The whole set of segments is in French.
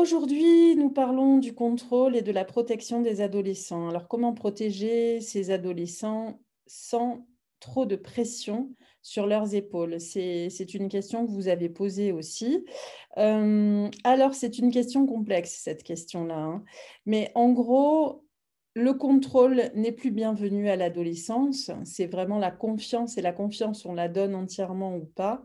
aujourd'hui, nous parlons du contrôle et de la protection des adolescents. Alors, comment protéger ces adolescents sans trop de pression sur leurs épaules C'est une question que vous avez posée aussi. Euh, alors, c'est une question complexe, cette question-là. Hein. Mais en gros, le contrôle n'est plus bienvenu à l'adolescence. C'est vraiment la confiance et la confiance, on la donne entièrement ou pas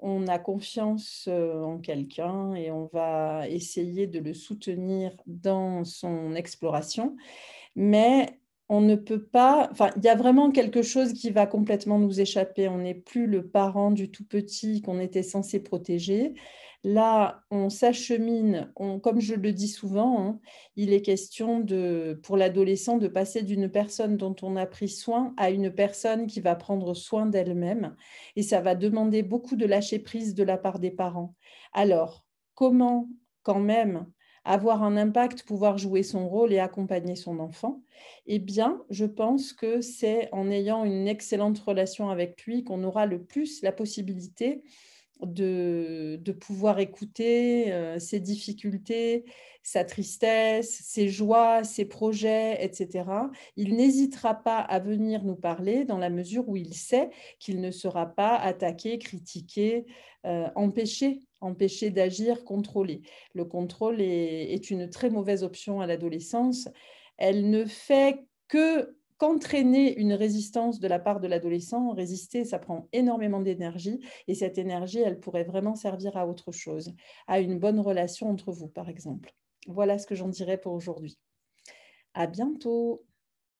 on a confiance en quelqu'un et on va essayer de le soutenir dans son exploration. Mais on ne peut pas, enfin, il y a vraiment quelque chose qui va complètement nous échapper. On n'est plus le parent du tout petit qu'on était censé protéger. Là, on s'achemine, comme je le dis souvent, hein, il est question de, pour l'adolescent de passer d'une personne dont on a pris soin à une personne qui va prendre soin d'elle-même. Et ça va demander beaucoup de lâcher prise de la part des parents. Alors, comment quand même avoir un impact, pouvoir jouer son rôle et accompagner son enfant, eh bien, je pense que c'est en ayant une excellente relation avec lui qu'on aura le plus la possibilité de, pouvoir écouter euh, ses difficultés, sa tristesse, ses joies, ses projets, etc. Il n'hésitera pas à venir nous parler dans la mesure où il sait qu'il ne sera pas attaqué, critiqué, euh, empêché, empêché d'agir, contrôlé. Le contrôle est une très mauvaise option à l'adolescence. Elle ne fait que qu'entraîner une résistance de la part de l'adolescent, résister, ça prend énormément d'énergie et cette énergie, elle pourrait vraiment servir à autre chose, à une bonne relation entre vous, par exemple. Voilà ce que j'en dirais pour aujourd'hui. À bientôt!